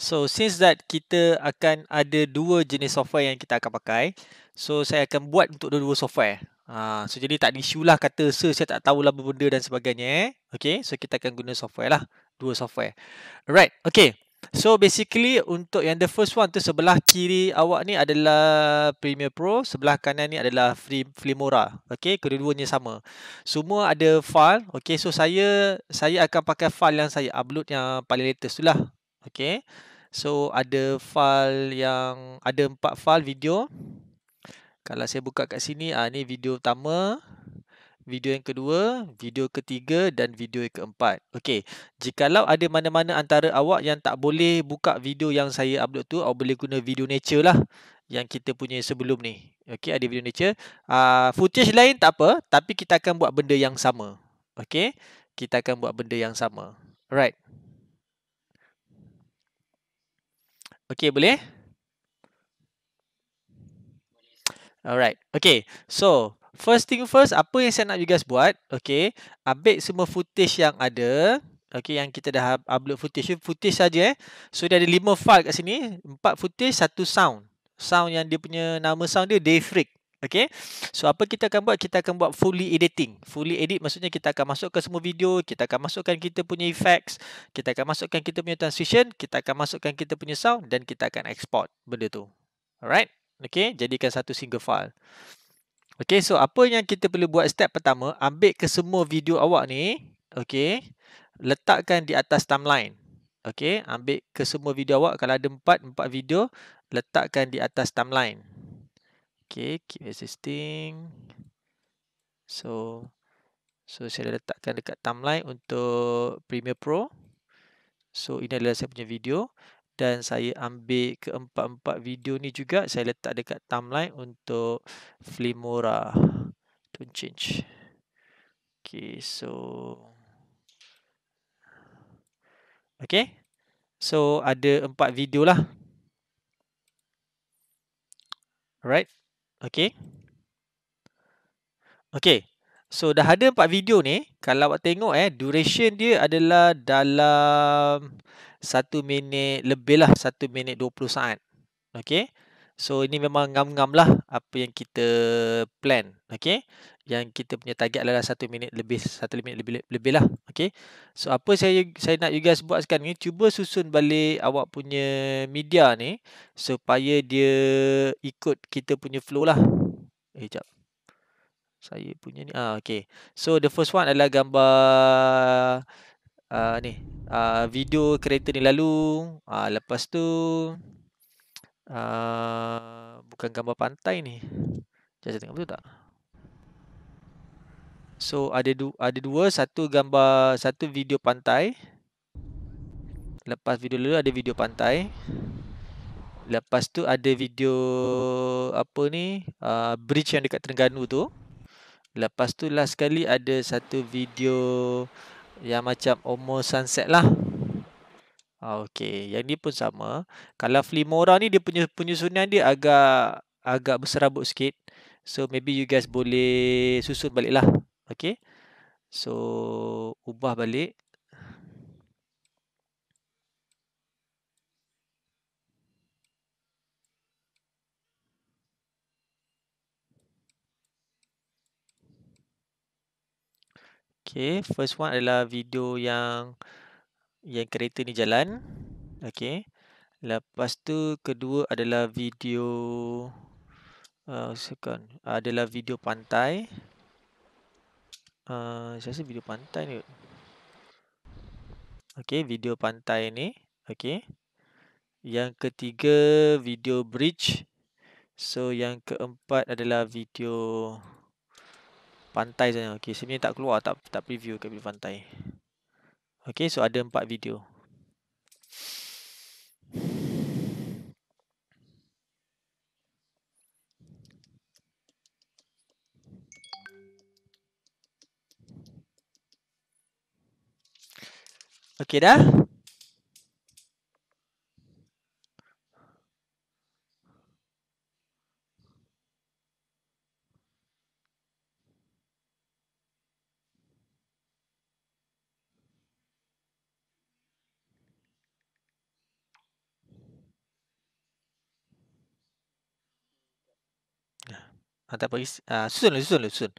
So since that kita akan ada dua jenis software yang kita akan pakai So saya akan buat untuk dua-dua software ha, So jadi tak ada isu lah kata Sir saya tak tahu lah benda dan sebagainya eh. Okay so kita akan guna software lah Dua software Alright okay So basically untuk yang the first one tu sebelah kiri awak ni adalah Premiere Pro, sebelah kanan ni adalah Filmora. Okay, kedua-duanya sama. Semua ada file. Okay, so saya saya akan pakai file yang saya upload yang paling latest tu lah. Okay. So ada file yang ada empat file video. Kalau saya buka kat sini, ah ni video pertama, video yang kedua, video ketiga dan video yang keempat. Okey. Jikalau ada mana-mana antara awak yang tak boleh buka video yang saya upload tu, awak boleh guna video nature lah yang kita punya sebelum ni. Okey, ada video nature. Ah uh, footage lain tak apa, tapi kita akan buat benda yang sama. Okey. Kita akan buat benda yang sama. Alright. Okay, boleh? Alright, okay. So, first thing first, apa yang saya nak you guys buat? Okay, ambil semua footage yang ada. Okay, yang kita dah upload footage. Footage saja. eh. So, dia ada lima file kat sini. Empat footage, satu sound. Sound yang dia punya, nama sound dia, Dave Freak. Okay. So apa kita akan buat? Kita akan buat fully editing. Fully edit maksudnya kita akan masukkan semua video. Kita akan masukkan kita punya effects. Kita akan masukkan kita punya transition. Kita akan masukkan kita punya sound. Dan kita akan export benda tu. Alright. Okay. Jadikan satu single file. Okay. So apa yang kita perlu buat step pertama. Ambil ke semua video awak ni. Okay. Letakkan di atas timeline. Okay. Ambil ke semua video awak. Kalau ada empat, empat video. Letakkan di atas timeline. Okay, keep existing. So, so saya dah letakkan dekat timeline untuk Premiere Pro. So, ini adalah saya punya video. Dan saya ambil keempat-empat video ni juga. Saya letak dekat timeline untuk Flimora. Don't change. Okay, so. Okay. So, ada empat video lah. Alright. Okay. Okay. So dah ada empat video ni. Kalau awak tengok eh. Duration dia adalah dalam satu minit lebih lah. Satu minit dua puluh saat. Okay. So ini memang ngam-ngam lah apa yang kita plan. Okay. Yang kita punya target adalah satu minit lebih. Satu minit lebih, lebih lah. Okay. So apa saya saya nak you guys buat sekarang ni. Cuba susun balik awak punya media ni. Supaya dia ikut kita punya flow lah. Eh jap. Saya punya ni. Ah, okay. So the first one adalah gambar... Uh, ni uh, video kereta ni lalu uh, lepas tu uh, bukan gambar pantai ni. Jangan tengok betul tak? So ada du ada dua, satu gambar, satu video pantai. Lepas video dulu ada video pantai. Lepas tu ada video apa ni? Uh, bridge yang dekat Terengganu tu. Lepas tu last sekali ada satu video yang macam almost sunset lah. Okey, yang ni pun sama. Kalau Flimora ni dia punya penyusunan dia agak agak berserabut sikit. So maybe you guys boleh susun baliklah. Okey. So ubah balik. Okey, first one adalah video yang yang kereta ni jalan. Okey. Lepas tu kedua adalah video uh, sekon adalah video pantai. Uh, saya rasa video pantai ni. Okey, video pantai ni. Okey. Yang ketiga video bridge. So yang keempat adalah video pantai saja. Okey, sini tak keluar tak tak preview ke video pantai. Okay, so ada empat video. Okay dah. hantar pergi ah uh, susun, lah, susun lah, susun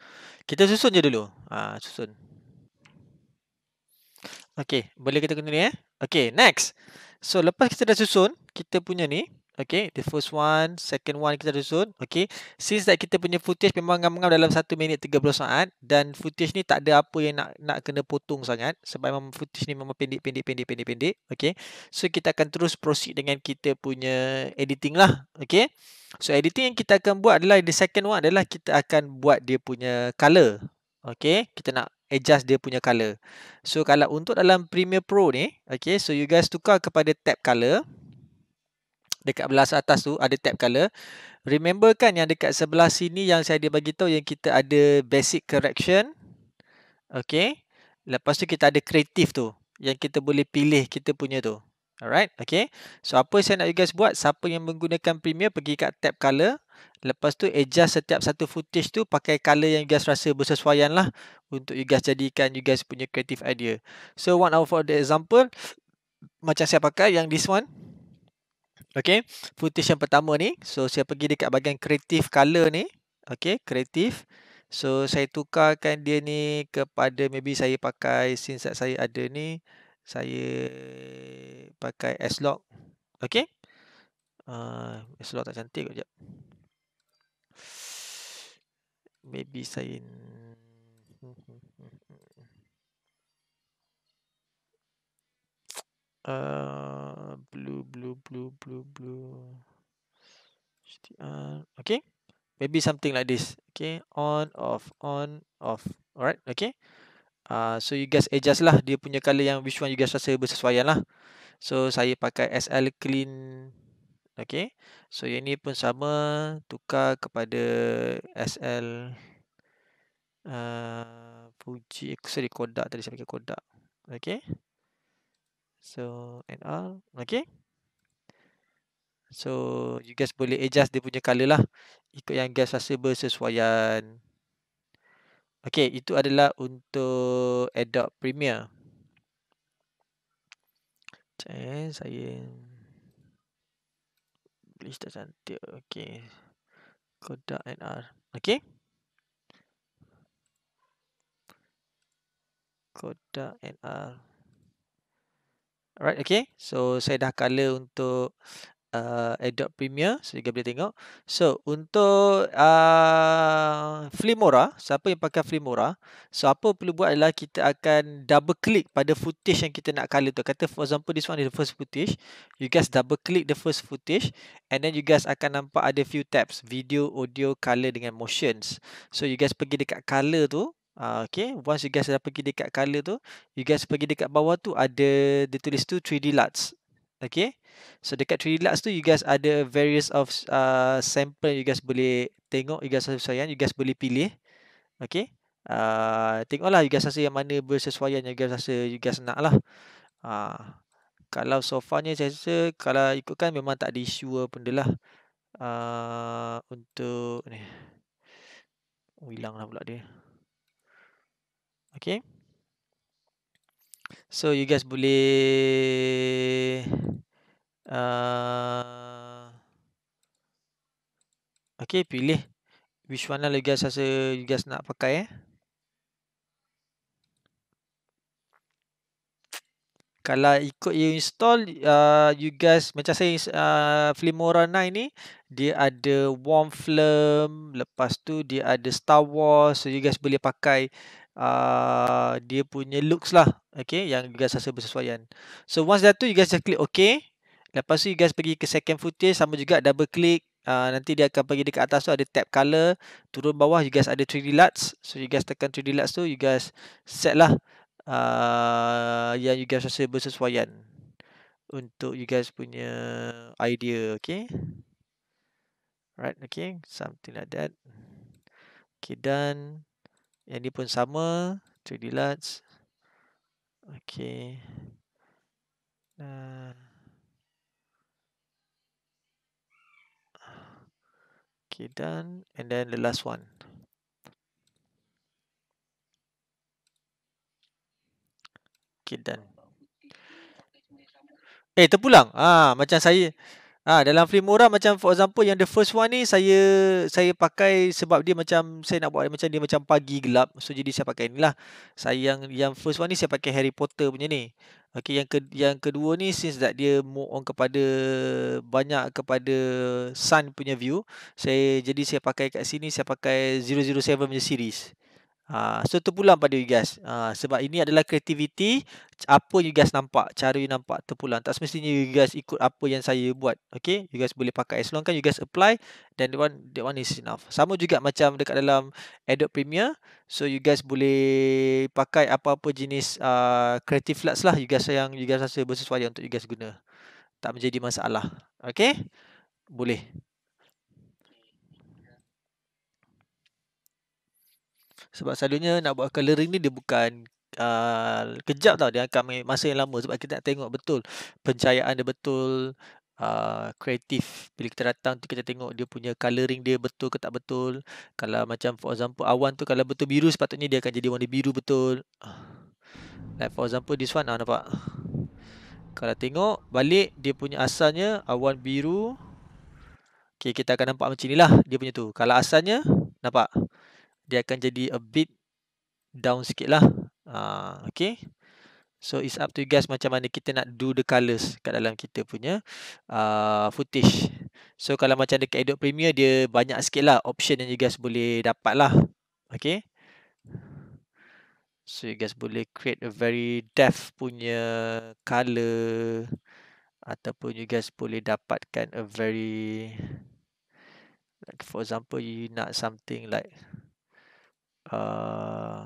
kita susun je dulu ah susun okey boleh kita guna ni eh okey next so lepas kita dah susun kita punya ni Okay, the first one, second one kita susun. Okay, since that kita punya footage memang ngam-ngam dalam 1 minit 30 saat dan footage ni tak ada apa yang nak nak kena potong sangat sebab memang footage ni memang pendek, pendek, pendek, pendek, pendek. Okay, so kita akan terus proceed dengan kita punya editing lah. Okay, so editing yang kita akan buat adalah the second one adalah kita akan buat dia punya color. Okay, kita nak adjust dia punya color. So kalau untuk dalam Premiere Pro ni, okay, so you guys tukar kepada tab color dekat belah atas tu ada tab color. Remember kan yang dekat sebelah sini yang saya dia bagi tahu yang kita ada basic correction. Okay. Lepas tu kita ada creative tu yang kita boleh pilih kita punya tu. Alright, okay. So apa saya nak you guys buat? Siapa yang menggunakan Premiere pergi kat tab color. Lepas tu adjust setiap satu footage tu pakai color yang you guys rasa bersesuaian lah untuk you guys jadikan you guys punya creative idea. So one out for the example macam saya pakai yang this one Okay, footage yang pertama ni. So, saya pergi dekat bahagian creative color ni. Okay, creative. So, saya tukarkan dia ni kepada maybe saya pakai since saya ada ni. Saya pakai S-Log. Okay. Uh, ah, S-Log tak cantik kot sekejap. Maybe saya... uh, blue blue blue blue blue HDR. okay maybe something like this okay on off on off alright okay uh, so you guys adjust lah dia punya color yang which one you guys rasa bersesuaian lah so saya pakai SL clean okay so yang ni pun sama tukar kepada SL uh, Fuji sorry Kodak tadi saya pakai Kodak okay so and all okay so you guys boleh adjust dia punya color lah ikut yang guys rasa bersesuaian okay itu adalah untuk Adobe Premiere Okay, saya Boleh tak cantik Okay Kodak NR Okay Kodak NR Alright, okay. So, saya dah color untuk uh, Adobe Premiere. So, you boleh tengok. So, untuk uh, Filmora, siapa yang pakai Filmora, so apa perlu buat adalah kita akan double click pada footage yang kita nak color tu. Kata for example, this one is the first footage. You guys double click the first footage and then you guys akan nampak ada few tabs. Video, audio, color dengan motions. So, you guys pergi dekat color tu. Uh, okay, once you guys dah pergi dekat color tu, you guys pergi dekat bawah tu ada ditulis tu 3D LUTs. Okay, so dekat 3D LUTs tu, you guys ada various of uh, sample you guys boleh tengok, you guys sesuaian, you guys boleh pilih. Okay, uh, tengoklah you guys rasa yang mana bersesuaian yang you guys rasa you guys nak lah. Uh, kalau so ni saya rasa kalau ikutkan memang tak ada isu pun dia lah. Uh, untuk ni. hilang lah pula dia. Okay. So you guys boleh uh, Okay pilih Which one lah you guys rasa you guys nak pakai eh? Kalau ikut you install uh, You guys macam saya uh, Filmora 9 ni Dia ada warm film Lepas tu dia ada Star Wars So you guys boleh pakai Uh, dia punya looks lah okay yang you guys rasa bersesuaian so once dah tu you guys just click okay lepas tu you guys pergi ke second footage sama juga double click Uh, nanti dia akan pergi dekat atas tu ada tab color Turun bawah you guys ada 3D LUTs So you guys tekan 3D LUTs tu you guys set lah uh, Yang you guys rasa bersesuaian Untuk you guys punya idea okay Right okay something like that Okay done yang ni pun sama. 3D LUTs. Okay. Uh. Okay, done. And then the last one. Okay, done. Eh, terpulang. Ah, macam saya... Ah ha, dalam frame orang macam for example yang the first one ni saya saya pakai sebab dia macam saya nak buat macam dia macam pagi gelap so jadi saya pakai inilah. Saya yang yang first one ni saya pakai Harry Potter punya ni. Okey yang ke, yang kedua ni since that dia move on kepada banyak kepada sun punya view, saya jadi saya pakai kat sini saya pakai 007 punya series. Ha, so pulang pada you guys ha, Sebab ini adalah kreativiti Apa you guys nampak Cara you nampak Terpulang Tak semestinya you guys ikut Apa yang saya buat Okay You guys boleh pakai As long kan you guys apply Then that one, that one is enough Sama juga macam Dekat dalam Adobe Premiere So you guys boleh Pakai apa-apa jenis uh, Creative Flux lah You guys yang You guys rasa bersesuaian Untuk you guys guna Tak menjadi masalah Okay Boleh sebab selalunya nak buat colouring ni dia bukan Uh, kejap tau dia akan ambil masa yang lama sebab kita nak tengok betul pencahayaan dia betul uh, kreatif bila kita datang tu kita tengok dia punya colouring dia betul ke tak betul kalau macam for example awan tu kalau betul biru sepatutnya dia akan jadi warna biru betul like for example this one lah nampak kalau tengok balik dia punya asalnya awan biru okay, kita akan nampak macam inilah dia punya tu kalau asalnya nampak dia akan jadi a bit down sikit lah. Uh, okay. So, it's up to you guys macam mana kita nak do the colours kat dalam kita punya uh, footage. So, kalau macam dekat Adobe Premiere, dia banyak sikit lah option yang you guys boleh dapat lah. Okay. So, you guys boleh create a very depth punya colour. Ataupun you guys boleh dapatkan a very... Like for example, you nak something like... Uh,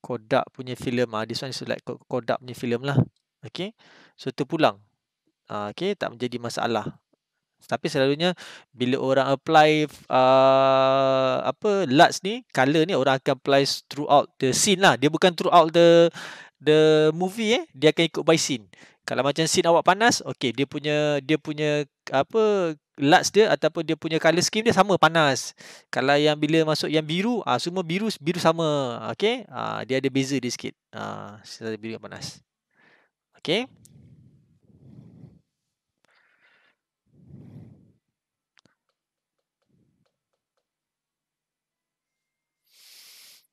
Kodak punya film ah this one is like Kodak punya film lah okay, so tu pulang, uh, ah, okey tak menjadi masalah tapi selalunya bila orang apply uh, apa LUTs ni color ni orang akan apply throughout the scene lah dia bukan throughout the the movie eh dia akan ikut by scene kalau macam scene awak panas, okey dia punya dia punya apa lats dia ataupun dia punya color scheme dia sama panas. Kalau yang bila masuk yang biru, ah ha, semua biru biru sama. Okey, ha, dia ada beza dia sikit. Ah ha, biru dan panas. Okey.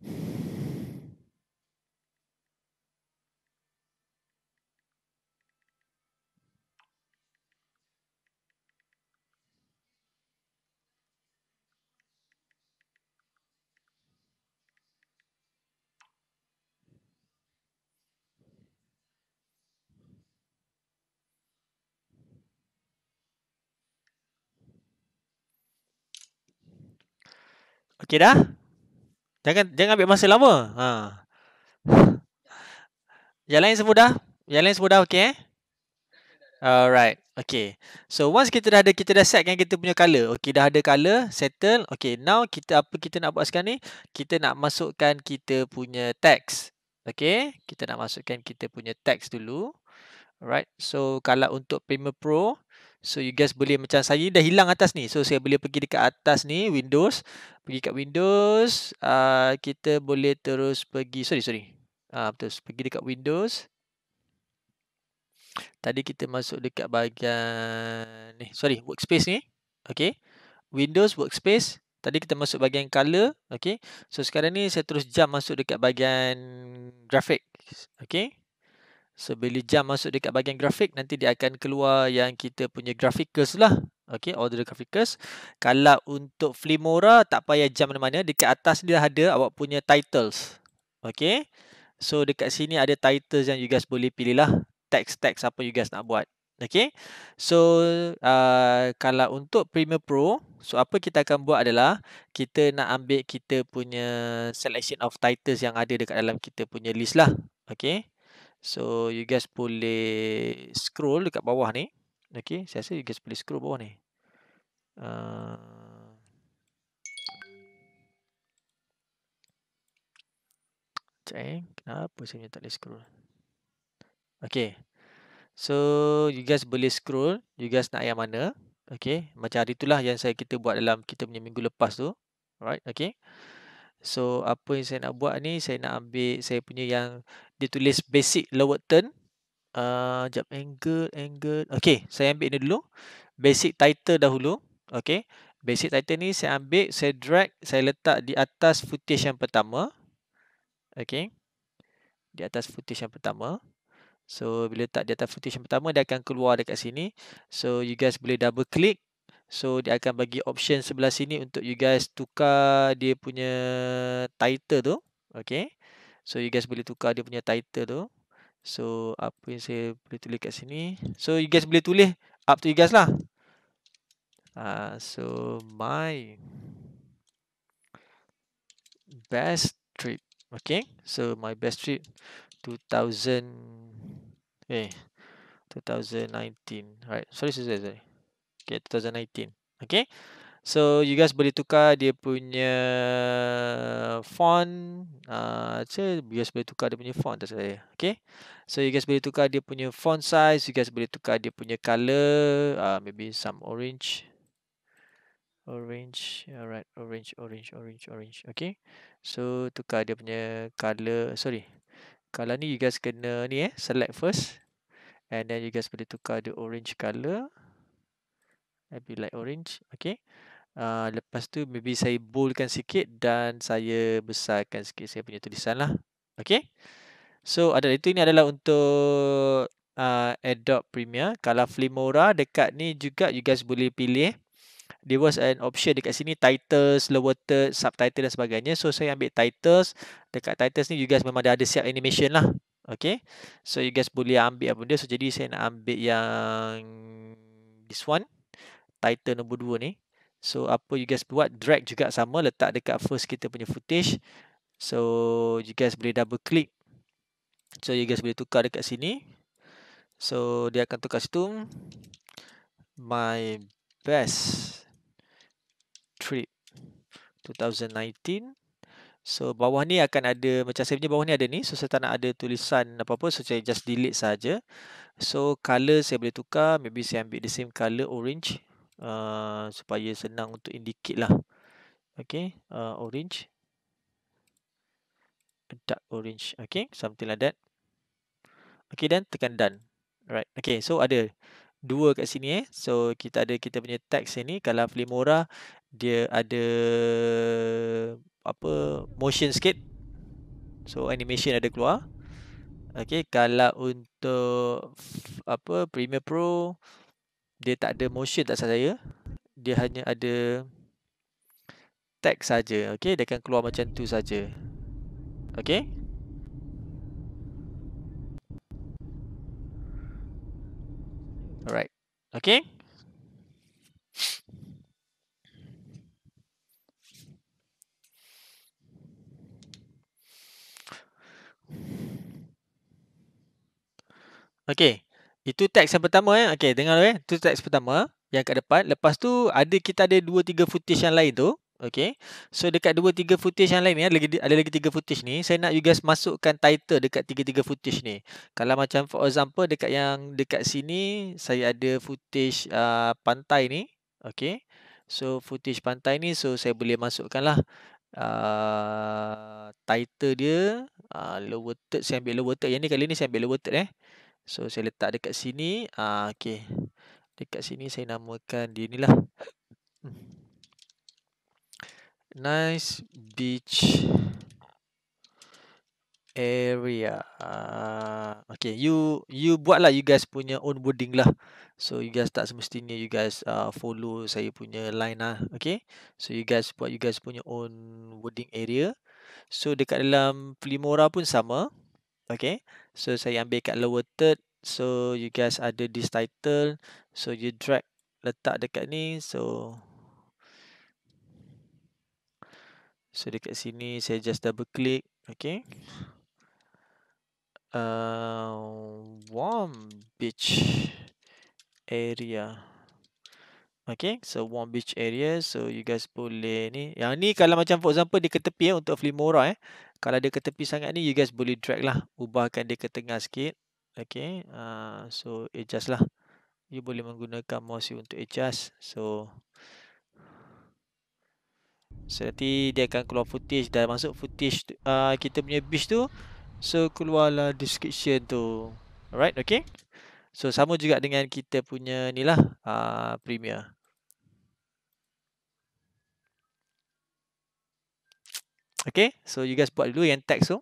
Thank you. Okey dah? Jangan jangan ambil masa lama. Ha. Yang lain semua dah? Yang lain semua dah okey eh? Alright. Okay. So once kita dah ada, kita dah set kan kita punya color. Okay, dah ada color. Settle. Okay, now kita apa kita nak buat sekarang ni? Kita nak masukkan kita punya text. Okay. Kita nak masukkan kita punya text dulu. Alright. So kalau untuk Premiere Pro, So you guys boleh macam saya dah hilang atas ni. So saya boleh pergi dekat atas ni Windows, pergi kat Windows, uh, kita boleh terus pergi sorry sorry. Ah uh, betul, pergi dekat Windows. Tadi kita masuk dekat bahagian ni, sorry, workspace ni. Okay. Windows workspace. Tadi kita masuk bahagian color, Okay. So sekarang ni saya terus jump masuk dekat bahagian graphic. Okay. So bila jam masuk dekat bahagian grafik nanti dia akan keluar yang kita punya graphicus lah. Okay, order graphicus. Kalau untuk Flimora tak payah jam mana-mana, dekat atas dia ada awak punya titles. Okay, so dekat sini ada titles yang you guys boleh pilih lah. Text-text apa you guys nak buat. Okay, so uh, kalau untuk Premiere Pro, so apa kita akan buat adalah kita nak ambil kita punya selection of titles yang ada dekat dalam kita punya list lah. Okay. So you guys boleh scroll dekat bawah ni. Okay. Saya rasa you guys boleh scroll bawah ni. Uh, Kenapa saya tak boleh scroll Okay So you guys boleh scroll You guys nak yang mana Okay Macam hari itulah yang saya kita buat dalam Kita punya minggu lepas tu Alright okay So apa yang saya nak buat ni Saya nak ambil Saya punya yang dia tulis basic lower turn uh, jap angle angle Okay, saya ambil ini dulu basic title dahulu Okay, basic title ni saya ambil saya drag saya letak di atas footage yang pertama Okay, di atas footage yang pertama so bila letak di atas footage yang pertama dia akan keluar dekat sini so you guys boleh double click So dia akan bagi option sebelah sini untuk you guys tukar dia punya title tu. Okay. So you guys boleh tukar dia punya title tu. So apa yang saya boleh tulis kat sini. So you guys boleh tulis up to you guys lah. Uh, so my best trip. Okay. So my best trip 2000 eh 2019. Right. Sorry, sorry, sorry. Okay, 2019. Okay. So you guys boleh tukar dia punya font uh, you guys boleh tukar dia punya font tak saya okey so you guys boleh tukar dia punya font size you guys boleh tukar dia punya color uh, ah, maybe some orange orange alright orange orange orange orange okey so tukar dia punya color sorry kalau ni you guys kena ni eh select first and then you guys boleh tukar the orange color maybe like orange okey Ah, lepas tu maybe saya boldkan sikit dan saya besarkan sikit saya punya tulisan lah. Okay. So ada itu ini adalah untuk uh, Adobe Premiere. Kalau Filmora dekat ni juga you guys boleh pilih. There was an option dekat sini titles, lower third, subtitle dan sebagainya. So saya ambil titles. Dekat titles ni you guys memang dah ada siap animation lah. Okay. So you guys boleh ambil apa dia. So jadi saya nak ambil yang this one. Title nombor dua ni. So apa you guys buat drag juga sama letak dekat first kita punya footage. So you guys boleh double click. So you guys boleh tukar dekat sini. So dia akan tukar situ my best trip 2019. So bawah ni akan ada macam saya punya bawah ni ada ni. So saya tak nak ada tulisan apa-apa so saya just delete saja. So colour saya boleh tukar maybe saya ambil the same colour orange Uh, supaya senang untuk indicate lah. Okay, uh, orange. Dark orange. Okay, something like that. Okay, dan tekan done. Right. Okay, so ada dua kat sini eh. So, kita ada kita punya text sini. Kalau Flimora, dia ada apa motion sikit. So, animation ada keluar. Okay, kalau untuk apa Premiere Pro, uh, dia tak ada motion tak saya dia hanya ada text saja okey dia akan keluar macam tu saja okey alright okey okey itu teks yang pertama eh. Okey, dengar dulu eh. Itu teks pertama yang kat depan. Lepas tu ada kita ada dua tiga footage yang lain tu. Okey. So dekat dua tiga footage yang lain ni eh, ada lagi ada lagi 3 footage ni. Saya nak you guys masukkan title dekat tiga tiga footage ni. Kalau macam for example dekat yang dekat sini saya ada footage uh, pantai ni. Okey. So footage pantai ni so saya boleh masukkanlah uh, title dia uh, lower third saya ambil lower third. Yang ni kali ni saya ambil lower third eh. So saya letak dekat sini uh, okay. Dekat sini saya namakan dia ni lah hmm. Nice beach area uh, Okay you you buat lah you guys punya own wording lah So you guys tak semestinya you guys uh, follow saya punya line lah Okay So you guys buat you guys punya own wording area So dekat dalam Plimora pun sama Okay So saya ambil kat lower third. So you guys ada this title. So you drag letak dekat ni. So So dekat sini saya just double click. Okay. Uh, warm beach area. Okay, so warm beach area. So you guys boleh ni. Yang ni kalau macam for example dia ke tepi eh, untuk Flimora eh. Kalau dia ke tepi sangat ni, you guys boleh drag lah. Ubahkan dia ke tengah sikit. Okay. Uh, so, adjust lah. You boleh menggunakan mouse you untuk adjust. So, so nanti dia akan keluar footage. Dah masuk footage uh, kita punya beach tu. So, keluarlah description tu. Alright, okay. So, sama juga dengan kita punya ni lah. Uh, ah, Premiere. Okay, so you guys buat dulu yang teks tu. So.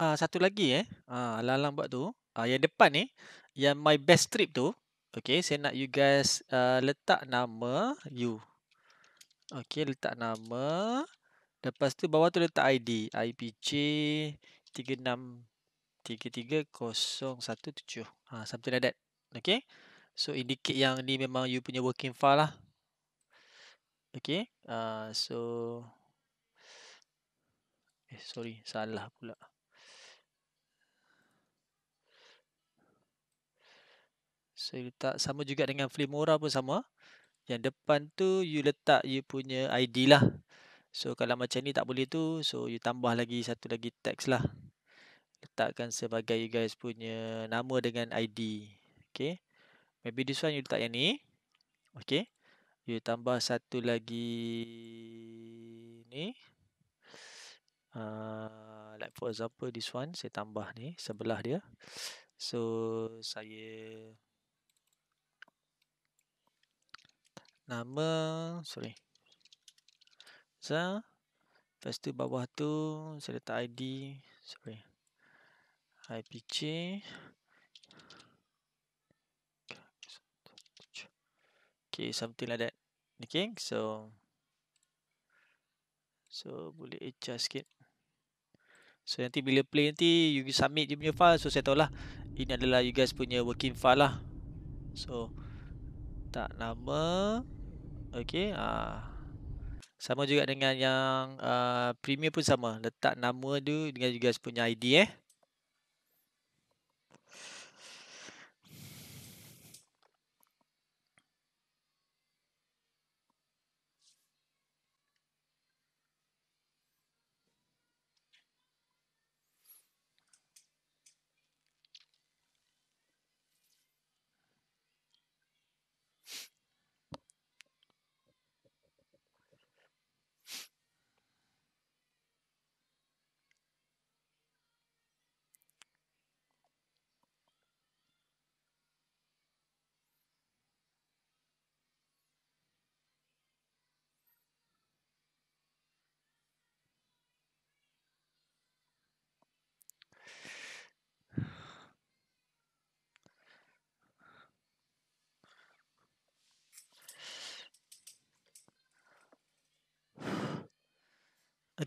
uh, satu lagi eh uh, ah, alang-alang buat tu uh, yang depan ni eh. yang my best trip tu okay saya nak you guys uh, letak nama you okay letak nama lepas tu bawah tu letak ID IPC 363017 uh, something like that okay so indicate yang ni memang you punya working file lah okay uh, so Eh, sorry, salah pula. So you letak sama juga dengan Filmora pun sama. Yang depan tu you letak you punya ID lah. So kalau macam ni tak boleh tu, so you tambah lagi satu lagi teks lah. Letakkan sebagai you guys punya nama dengan ID. Okay. Maybe this one you letak yang ni. Okay. You tambah satu lagi ni. Uh, like for example this one, saya tambah ni sebelah dia. So saya... nama sorry So, lepas tu bawah tu saya letak id sorry ipc okay something like that okay so so boleh adjust sikit so nanti bila play nanti you guys submit dia punya file so saya tahu lah ini adalah you guys punya working file lah so tak nama Okey, ah. Sama juga dengan yang uh, premium pun sama. Letak nama tu dengan juga punya ID eh.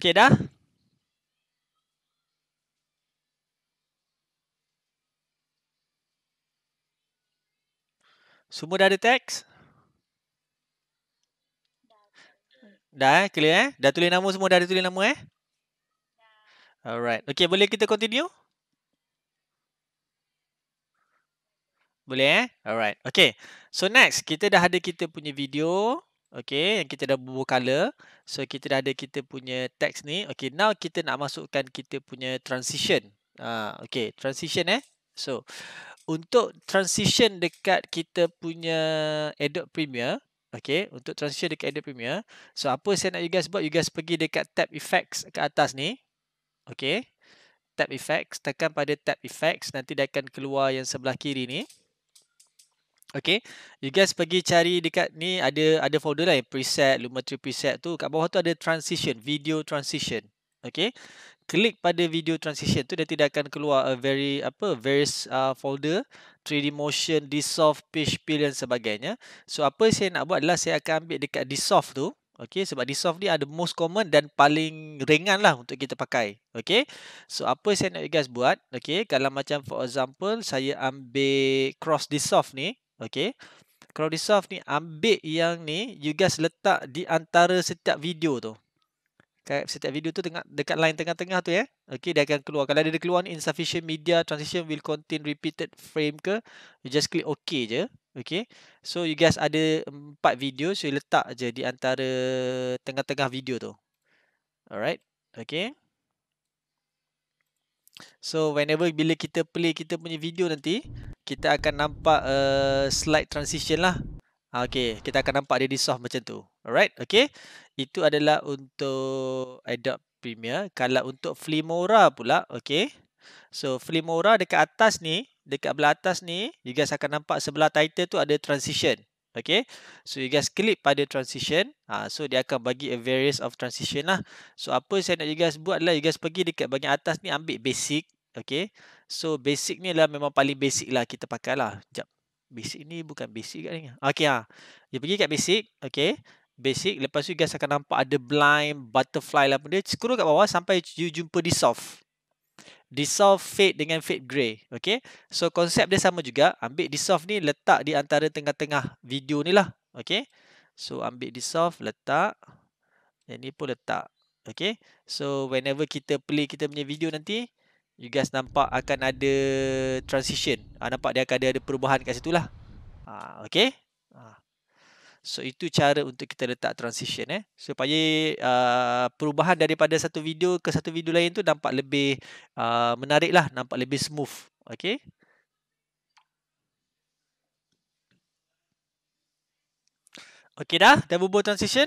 Okey dah. Semua dah ada teks? Dah, eh? dah eh? clear eh? Dah tulis nama semua, dah ada tulis nama eh? Alright. Okey, boleh kita continue? Boleh eh? Alright. Okey. So next, kita dah ada kita punya video. Okey, yang kita dah bubuh color. So kita dah ada kita punya text ni. Okey, now kita nak masukkan kita punya transition. Ha, okey, transition eh. So untuk transition dekat kita punya Adobe Premiere, okey, untuk transition dekat Adobe Premiere. So apa saya nak you guys buat? You guys pergi dekat tab effects ke atas ni. Okey. Tab effects, tekan pada tab effects, nanti dia akan keluar yang sebelah kiri ni. Okay, you guys pergi cari dekat ni ada ada folder lah yang preset, Lumetri preset tu. Kat bawah tu ada transition, video transition. Okay, klik pada video transition tu dia tidak akan keluar a very apa various uh, folder 3D motion, dissolve, page peel dan sebagainya. So apa saya nak buat adalah saya akan ambil dekat dissolve tu. Okay, sebab dissolve ni ada most common dan paling ringan lah untuk kita pakai. Okay, so apa saya nak you guys buat? Okay, kalau macam for example saya ambil cross dissolve ni. Okay. Crowdisoft ni ambil yang ni you guys letak di antara setiap video tu. Setiap video tu tengah, dekat line tengah-tengah tu ya. Eh? Okay, dia akan keluar. Kalau dia keluar insufficient media transition will contain repeated frame ke. You just click OK je. Okay. So, you guys ada empat video. So, you letak je di antara tengah-tengah video tu. Alright. Okay. So, whenever bila kita play kita punya video nanti kita akan nampak uh, slide transition lah. Ah, okay, kita akan nampak dia dissolve macam tu. Alright, okay. Itu adalah untuk Adobe Premiere. Kalau untuk Filmora pula, okay. So, Flimora dekat atas ni, dekat belah atas ni, you guys akan nampak sebelah title tu ada transition. Okay, so you guys click pada transition. Ha, so, dia akan bagi a various of transition lah. So, apa saya nak you guys buat adalah you guys pergi dekat bahagian atas ni, ambil basic. Okay. So basic ni lah memang paling basic lah kita pakai lah. Sekejap. Basic ni bukan basic kat ni. Okay ha. Dia pergi kat basic. Okay. Basic. Lepas tu guys akan nampak ada blind butterfly lah pun dia. Scroll kat bawah sampai you jumpa dissolve. Dissolve fade dengan fade grey. Okay. So konsep dia sama juga. Ambil dissolve ni letak di antara tengah-tengah video ni lah. Okay. So ambil dissolve letak. Yang ni pun letak. Okay. So whenever kita play kita punya video nanti you guys nampak akan ada transition. Ha, nampak dia akan ada, ada perubahan kat situ lah. Ha, ah, okay. Ha. So, itu cara untuk kita letak transition. Eh. Supaya uh, perubahan daripada satu video ke satu video lain tu nampak lebih uh, menarik lah. Nampak lebih smooth. Okay. Okay dah. Dah bubur transition.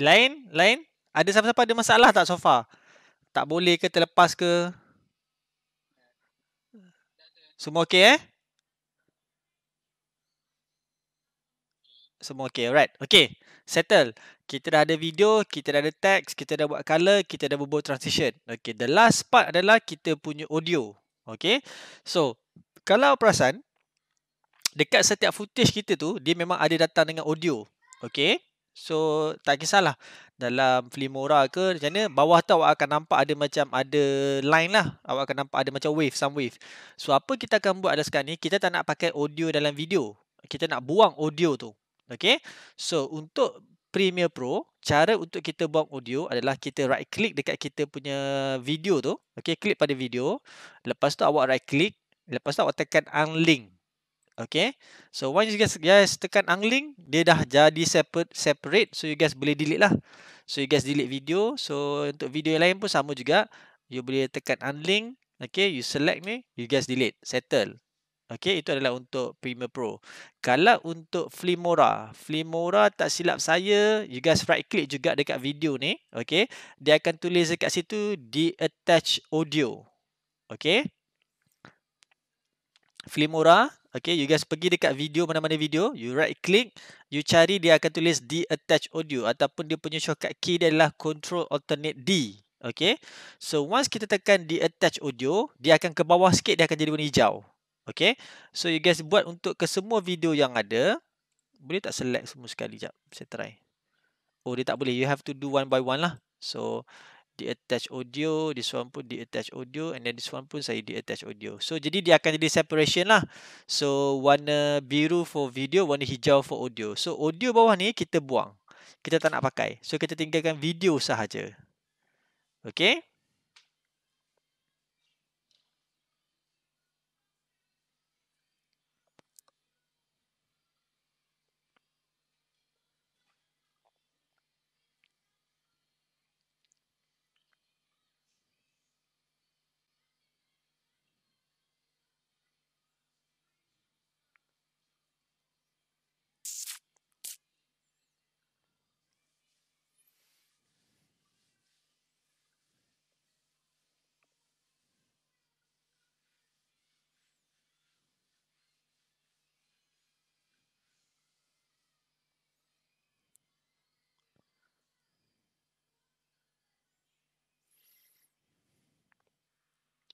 Lain? Lain? Ada siapa-siapa ada masalah tak so far? Tak boleh ke terlepas ke? Semua okey eh? Semua okey, alright. Okey, settle. Kita dah ada video, kita dah ada teks, kita dah buat color, kita dah buat transition. Okey, the last part adalah kita punya audio. Okey, so kalau perasan, dekat setiap footage kita tu, dia memang ada datang dengan audio. Okey. So tak kisahlah dalam Filmora ke macam mana bawah tu awak akan nampak ada macam ada line lah awak akan nampak ada macam wave some wave so apa kita akan buat ada sekarang ni kita tak nak pakai audio dalam video kita nak buang audio tu okay? so untuk Premiere Pro cara untuk kita buang audio adalah kita right click dekat kita punya video tu okay? klik pada video lepas tu awak right click lepas tu awak tekan unlink Okay. So, once you guys, guys tekan angling, dia dah jadi separate, separate. So, you guys boleh delete lah. So, you guys delete video. So, untuk video yang lain pun sama juga. You boleh tekan unlink. Okay. You select ni. You guys delete. Settle. Okay. Itu adalah untuk Premiere Pro. Kalau untuk Flimora. Flimora tak silap saya. You guys right click juga dekat video ni. Okay. Dia akan tulis dekat situ. Deattach audio. Okay. Flimora. Okay, you guys pergi dekat video, mana-mana video. You right click. You cari, dia akan tulis de-attach audio. Ataupun dia punya shortcut key dia adalah control alternate D. Okay. So, once kita tekan de-attach audio, dia akan ke bawah sikit, dia akan jadi warna hijau. Okay. So, you guys buat untuk ke semua video yang ada. Boleh tak select semua sekali? Sekejap, saya try. Oh, dia tak boleh. You have to do one by one lah. So, di attach audio this one pun di attach audio and then this one pun saya di attach audio so jadi dia akan jadi separation lah so warna biru for video warna hijau for audio so audio bawah ni kita buang kita tak nak pakai so kita tinggalkan video sahaja okey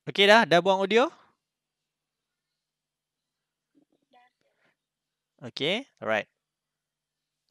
Okey dah, dah buang audio? Okey, alright.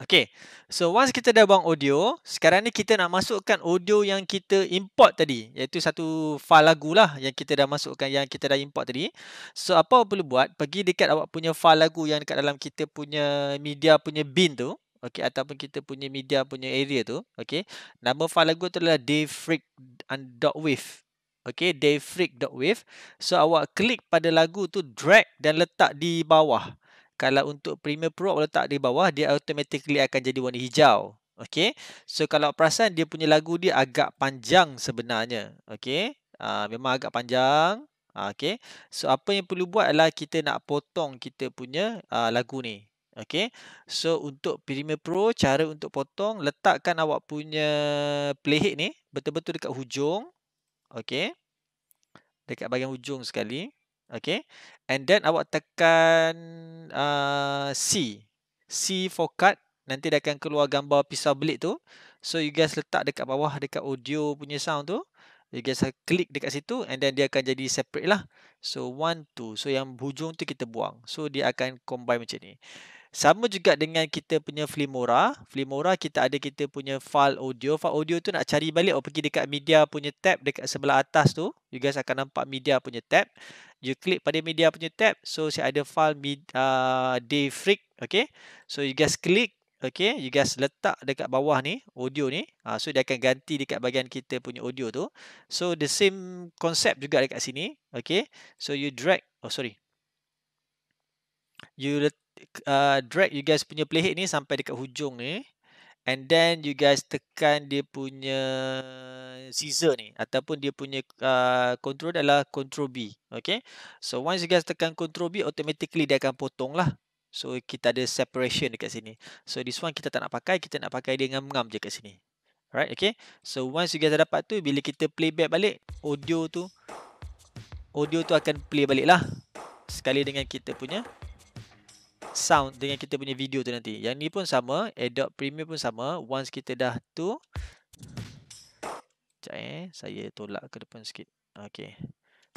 Okey, so once kita dah buang audio, sekarang ni kita nak masukkan audio yang kita import tadi. Iaitu satu file lagu lah yang kita dah masukkan, yang kita dah import tadi. So, apa awak perlu buat? Pergi dekat awak punya file lagu yang dekat dalam kita punya media punya bin tu. Okey, ataupun kita punya media punya area tu. Okey, nama file lagu tu adalah dayfreak.wave. Okay, day freak dot wave. So awak klik pada lagu tu, drag dan letak di bawah. Kalau untuk Premiere Pro, awak letak di bawah, dia automatically akan jadi warna hijau. Okay, so kalau perasan dia punya lagu dia agak panjang sebenarnya. Okay, uh, memang agak panjang. Uh, okay, so apa yang perlu buat adalah kita nak potong kita punya uh, lagu ni. Okay, so untuk Premiere Pro, cara untuk potong, letakkan awak punya playhead ni betul-betul dekat hujung. Okay. Dekat bahagian ujung sekali. Okay. And then awak tekan uh, C. C for cut. Nanti dia akan keluar gambar pisau belit tu. So you guys letak dekat bawah dekat audio punya sound tu. You guys ha-, klik dekat situ and then dia akan jadi separate lah. So one, two. So yang hujung tu kita buang. So dia akan combine macam ni. Sama juga dengan kita punya Filmora. Filmora kita ada kita punya file audio. File audio tu nak cari balik oh pergi dekat media punya tab dekat sebelah atas tu. You guys akan nampak media punya tab. You click pada media punya tab. So saya ada file mid, uh, day freak. Okay. So you guys click. Okay. You guys letak dekat bawah ni. Audio ni. Uh, so dia akan ganti dekat bahagian kita punya audio tu. So the same concept juga dekat sini. Okay. So you drag. Oh sorry. You let uh, drag you guys punya playhead ni sampai dekat hujung ni and then you guys tekan dia punya scissor ni ataupun dia punya uh, control adalah control B okay so once you guys tekan control B automatically dia akan potong lah so kita ada separation dekat sini so this one kita tak nak pakai kita nak pakai dia ngam-ngam je kat sini alright okay so once you guys dapat tu bila kita playback balik audio tu audio tu akan play balik lah sekali dengan kita punya sound dengan kita punya video tu nanti. Yang ni pun sama, Adobe Premiere pun sama. Once kita dah tu Sekejap eh, saya tolak ke depan sikit. Okay.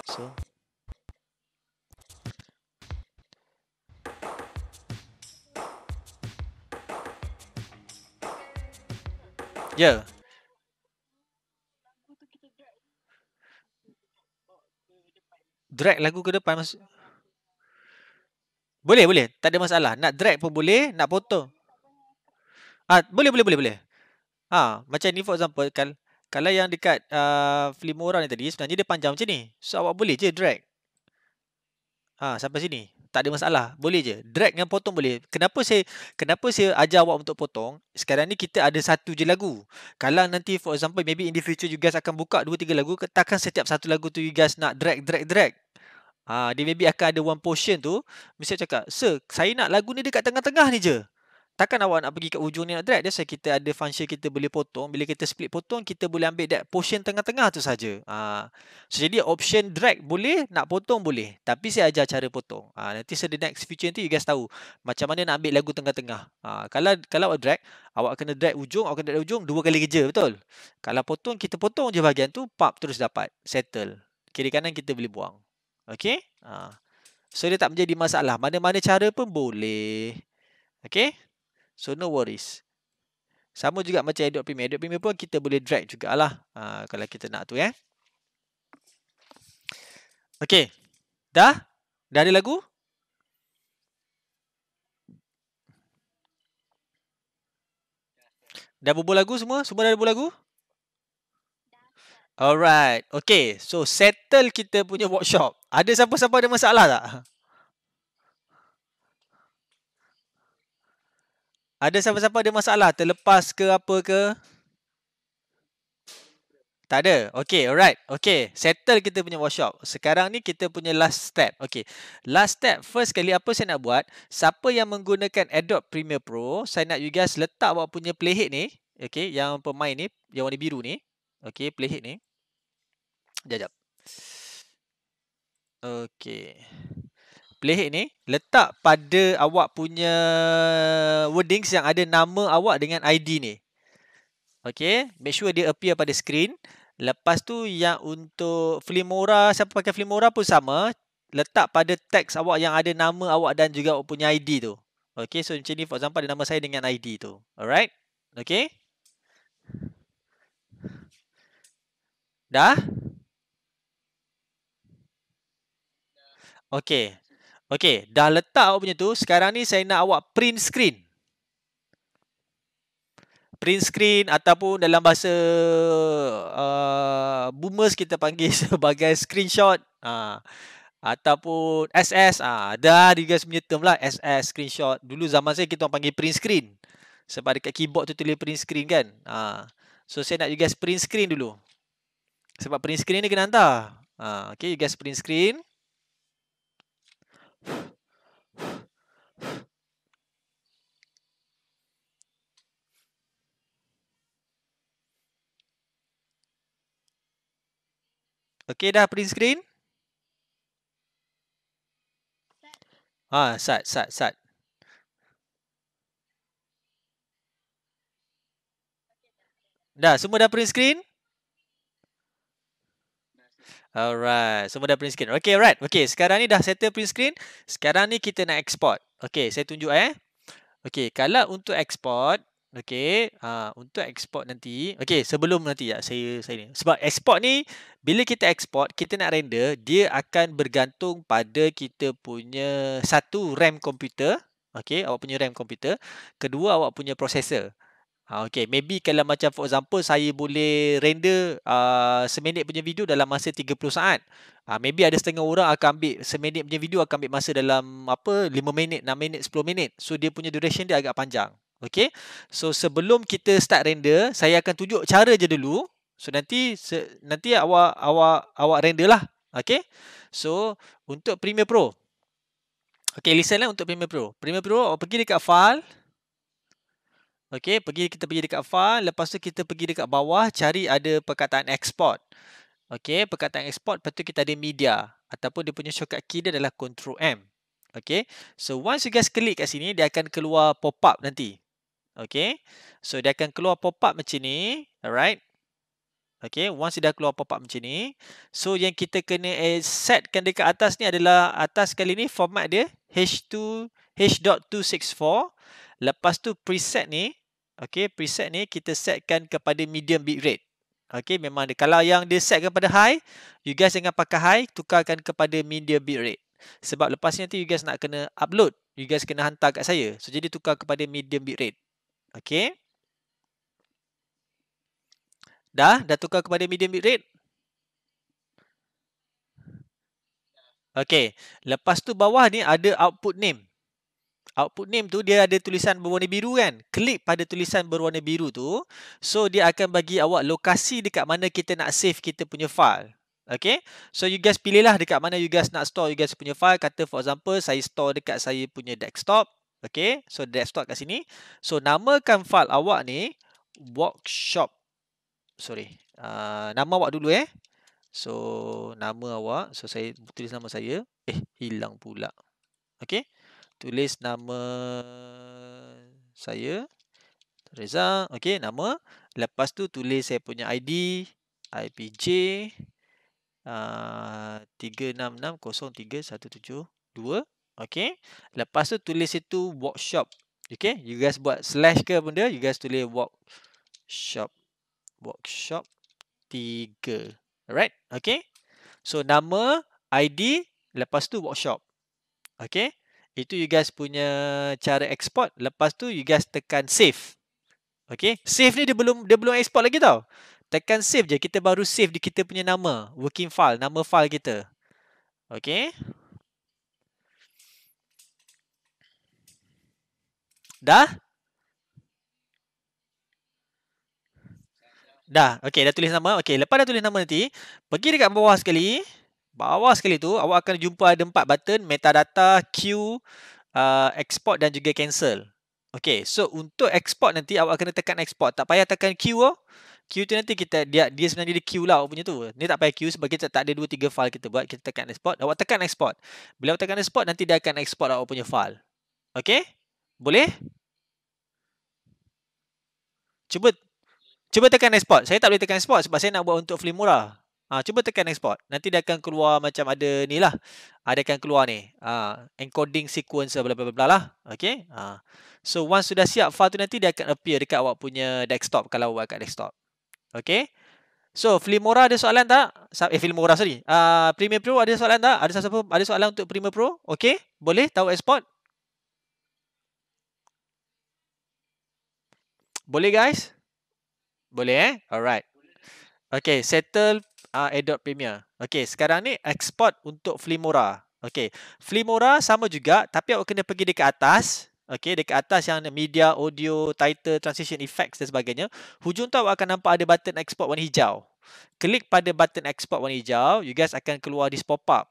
So. Ya. Yeah. Drag lagu ke depan masuk. Boleh, boleh. Tak ada masalah. Nak drag pun boleh, nak potong. Ah, boleh, boleh, boleh, boleh. Ha, macam ni for example kal Kalau yang dekat a uh, Filmora ni tadi sebenarnya dia panjang macam ni. So awak boleh je drag. Ha, sampai sini. Tak ada masalah. Boleh je. Drag dengan potong boleh. Kenapa saya kenapa saya ajar awak untuk potong? Sekarang ni kita ada satu je lagu. Kalau nanti for example maybe in the future you guys akan buka dua tiga lagu, takkan setiap satu lagu tu you guys nak drag drag drag. Ha, dia maybe akan ada one portion tu. Mesti saya cakap, Sir, saya nak lagu ni dekat tengah-tengah ni je. Takkan awak nak pergi kat ujung ni nak drag? Biasa kita ada function kita boleh potong. Bila kita split potong, kita boleh ambil that portion tengah-tengah tu saja. Ha. So, jadi option drag boleh, nak potong boleh. Tapi saya ajar cara potong. Ha, nanti so the next feature nanti, you guys tahu. Macam mana nak ambil lagu tengah-tengah. Ha, kalau kalau awak drag, awak kena drag ujung, awak kena drag ujung, dua kali kerja, betul? Kalau potong, kita potong je bahagian tu, pop terus dapat. Settle. Kiri kanan kita boleh buang. Okay, Ha. So dia tak menjadi masalah. Mana-mana cara pun boleh. okay? So no worries. Sama juga macam edit premier. Edit premier pun kita boleh drag jugalah. Ha, kalau kita nak tu ya. Eh? Okey. Dah? Dah ada lagu? Dah bubuh lagu semua? Semua dah bubuh lagu? Alright. Okay. So, settle kita punya workshop. Ada siapa-siapa ada masalah tak? Ada siapa-siapa ada masalah? Terlepas ke apa ke? Tak ada. Okay. Alright. Okay. Settle kita punya workshop. Sekarang ni kita punya last step. Okay. Last step. First kali apa saya nak buat. Siapa yang menggunakan Adobe Premiere Pro. Saya nak you guys letak awak punya playhead ni. Okay. Yang pemain ni. Yang warna biru ni. Okey, playhead ni. Jajap. Okey. Playhead ni letak pada awak punya wordings yang ada nama awak dengan ID ni. Okey, make sure dia appear pada screen. Lepas tu yang untuk Filmora, siapa pakai Filmora pun sama, letak pada teks awak yang ada nama awak dan juga awak punya ID tu. Okey, so macam ni for example ada nama saya dengan ID tu. Alright? Okey. Dah? Okey. Okey, dah letak awak punya tu. Sekarang ni saya nak awak print screen. Print screen ataupun dalam bahasa uh, boomers kita panggil sebagai screenshot. Uh, ataupun SS. Uh, ha, dah di guys punya term lah. SS, screenshot. Dulu zaman saya kita panggil print screen. Sebab dekat keyboard tu tulis print screen kan. Uh, so saya nak you guys print screen dulu. Sebab print screen ni kena hantar. Ha, okay, you guys print screen. Okay, dah print screen. Ha, sat, sat, sat. Dah, semua dah print screen. Alright, semua dah print screen. Okay, alright. Okay, sekarang ni dah settle print screen. Sekarang ni kita nak export. Okay, saya tunjuk eh. Okay, kalau untuk export. Okay, uh, untuk export nanti. Okay, sebelum nanti ya, saya, saya ni. Sebab export ni, bila kita export, kita nak render. Dia akan bergantung pada kita punya satu RAM komputer. Okay, awak punya RAM komputer. Kedua, awak punya processor. Ah, okay, maybe kalau macam for example saya boleh render uh, seminit punya video dalam masa 30 saat. Uh, maybe ada setengah orang akan ambil seminit punya video akan ambil masa dalam apa 5 minit, 6 minit, 10 minit. So dia punya duration dia agak panjang. Okay, so sebelum kita start render, saya akan tunjuk cara je dulu. So nanti se- nanti awak awak awak render lah. Okay, so untuk Premiere Pro. Okay, listen lah untuk Premiere Pro. Premiere Pro, awak pergi dekat file. Okey, pergi kita pergi dekat file, lepas tu kita pergi dekat bawah cari ada perkataan export. Okey, perkataan export, lepas tu kita ada media ataupun dia punya shortcut key dia adalah control M. Okey. So once you guys klik kat sini, dia akan keluar pop-up nanti. Okey. So dia akan keluar pop-up macam ni. Alright. Okey, once dia keluar pop-up macam ni, so yang kita kena eh, setkan dekat atas ni adalah atas kali ni format dia H2 H.264 Lepas tu preset ni Okay, preset ni kita setkan kepada medium bit rate. Okay, memang dia. Kalau yang dia setkan kepada high, you guys jangan pakai high, tukarkan kepada medium bit rate. Sebab lepas ni nanti you guys nak kena upload. You guys kena hantar kat saya. So, jadi tukar kepada medium bit rate. Okay. Dah? Dah tukar kepada medium bit rate? Okay. Lepas tu bawah ni ada output name output name tu dia ada tulisan berwarna biru kan klik pada tulisan berwarna biru tu so dia akan bagi awak lokasi dekat mana kita nak save kita punya file Okay, so you guys pilihlah dekat mana you guys nak store you guys punya file Kata for example, saya store dekat saya punya desktop Okay, so desktop kat sini So, namakan file awak ni Workshop Sorry, uh, nama awak dulu eh So, nama awak So, saya tulis nama saya Eh, hilang pula Okay, tulis nama saya Reza okey nama lepas tu tulis saya punya ID IPJ uh, 36603172 okey lepas tu tulis itu workshop okey you guys buat slash ke benda you guys tulis workshop workshop 3 alright okey so nama ID lepas tu workshop okey itu you guys punya cara export. Lepas tu you guys tekan save. Okay. Save ni dia belum dia belum export lagi tau. Tekan save je. Kita baru save di kita punya nama. Working file. Nama file kita. Okay. Dah? Dah. Okay. Dah tulis nama. Okay. Lepas dah tulis nama nanti. Pergi dekat bawah sekali. Okay. Bawah sekali tu, awak akan jumpa ada empat button, metadata, queue, Uh, export dan juga cancel. Okay, so untuk export nanti awak kena tekan export. Tak payah tekan queue oh. Queue tu nanti kita dia dia sebenarnya dia queue lah awak punya tu. Ni tak payah queue sebab kita tak ada dua tiga file kita buat. Kita tekan export. Awak tekan export. Bila awak tekan export nanti dia akan export awak punya file. Okay? Boleh? Cuba cuba tekan export. Saya tak boleh tekan export sebab saya nak buat untuk Filmora. Ha, cuba tekan export. Nanti dia akan keluar macam ada ni lah. Ha, dia akan keluar ni. Ha, encoding sequence bla bla bla lah. Okay. Ha. So once sudah siap file tu nanti dia akan appear dekat awak punya desktop. Kalau awak kat desktop. Okay. So Filmora ada soalan tak? Eh Filmora sorry. Uh, Premiere Pro ada soalan tak? Ada siapa ada soalan untuk Premiere Pro? Okay. Boleh tahu export? Boleh guys? Boleh eh? Alright. Okay, settle uh, Adobe Premiere. Okay, sekarang ni export untuk Filmora. Okay, Filmora sama juga tapi awak kena pergi dekat atas. Okay, dekat atas yang media, audio, title, transition effects dan sebagainya. Hujung tu awak akan nampak ada button export warna hijau. Klik pada button export warna hijau, you guys akan keluar this pop-up.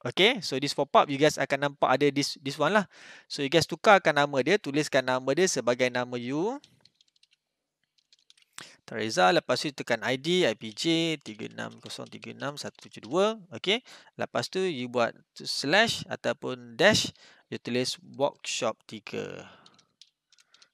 Okay, so this pop-up you guys akan nampak ada this this one lah. So you guys tukarkan nama dia, tuliskan nama dia sebagai nama you. Teresa lepas tu tekan ID IPJ 36036172 okey lepas tu you buat slash ataupun dash you tulis workshop 3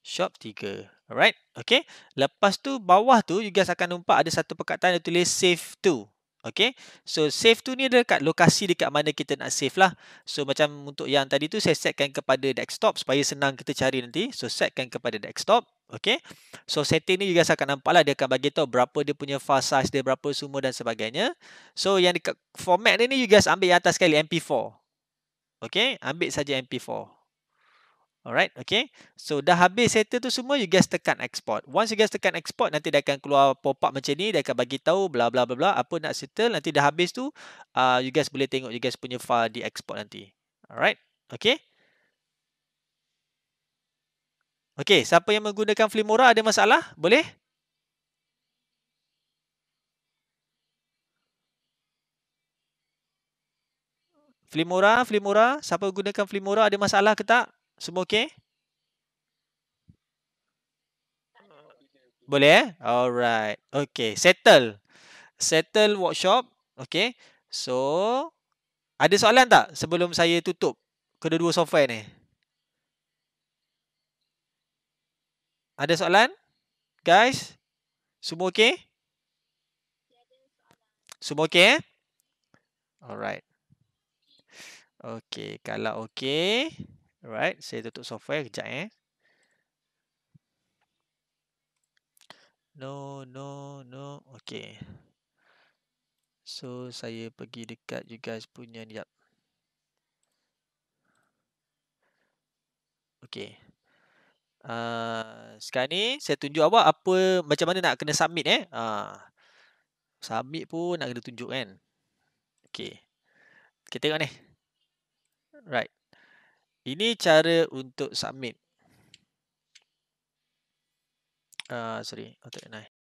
shop 3 alright okey lepas tu bawah tu you guys akan nampak ada satu perkataan you tulis save to Okay, so save tu ni dekat lokasi dekat mana kita nak save lah. So macam untuk yang tadi tu saya setkan kepada desktop supaya senang kita cari nanti. So setkan kepada desktop. Okay. So setting ni juga saya akan nampak lah. Dia akan bagi tahu berapa dia punya file size dia. Berapa semua dan sebagainya. So yang dekat format ni ni you guys ambil yang atas sekali. MP4. Okay. Ambil saja MP4. Alright. Okay. So dah habis settle tu semua. You guys tekan export. Once you guys tekan export. Nanti dia akan keluar pop up macam ni. Dia akan bagi tahu bla bla bla bla. Apa nak settle. Nanti dah habis tu. Uh, you guys boleh tengok you guys punya file di export nanti. Alright. Okay. Okey, siapa yang menggunakan Filmora ada masalah? Boleh? Filmora, Filmora, siapa gunakan Filmora ada masalah ke tak? Semua okey? Boleh eh? Alright. Okey, settle. Settle workshop. Okey. So, ada soalan tak sebelum saya tutup kedua-dua software ni? Ada soalan? Guys? Semua okey? Semua okey eh? Alright. Okey, kalau okey. Alright, saya tutup software kejap eh. No, no, no. Okey. So, saya pergi dekat you guys punya. Yep. Okey. Uh, sekarang ni saya tunjuk awak apa macam mana nak kena submit eh. Uh, submit pun nak kena tunjuk kan. Okey. Kita tengok ni. Right. Ini cara untuk submit. Uh, sorry. Otak oh, naik.